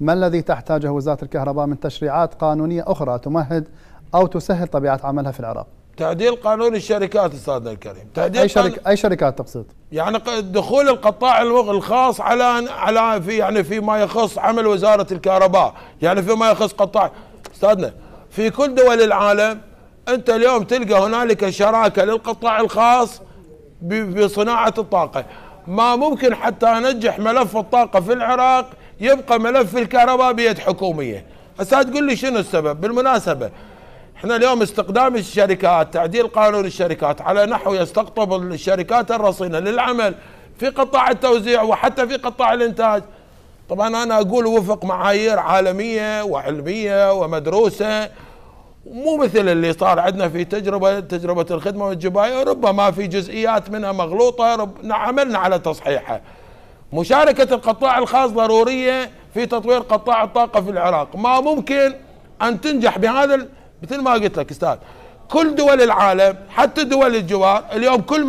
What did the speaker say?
ما الذي تحتاجه وزارة الكهرباء من تشريعات قانونية أخرى تمهد أو تسهل طبيعة عملها في العراق تعديل قانون الشركات أستاذنا الكريم تعديل أي, شركة قانون... أي شركات تقصد يعني دخول القطاع الخاص على على في يعني فيما يخص عمل وزارة الكهرباء يعني فيما يخص قطاع أستاذنا في كل دول العالم أنت اليوم تلقى هنالك شراكة للقطاع الخاص بصناعة الطاقة ما ممكن حتى انجح ملف الطاقة في العراق يبقى ملف الكهرباء بيد حكوميه هسا تقول لي شنو السبب بالمناسبه احنا اليوم استقدام الشركات تعديل قانون الشركات على نحو يستقطب الشركات الرصينه للعمل في قطاع التوزيع وحتى في قطاع الانتاج طبعا انا اقول وفق معايير عالميه وعلميه ومدروسه مو مثل اللي صار عندنا في تجربه تجربه الخدمه والجبايه ربما في جزئيات منها مغلوطه رب عملنا على تصحيحها مشاركة القطاع الخاص ضرورية في تطوير قطاع الطاقة في العراق ما ممكن أن تنجح بهذا مثل ما قلت لك أستاذ كل دول العالم حتى دول الجوار اليوم كل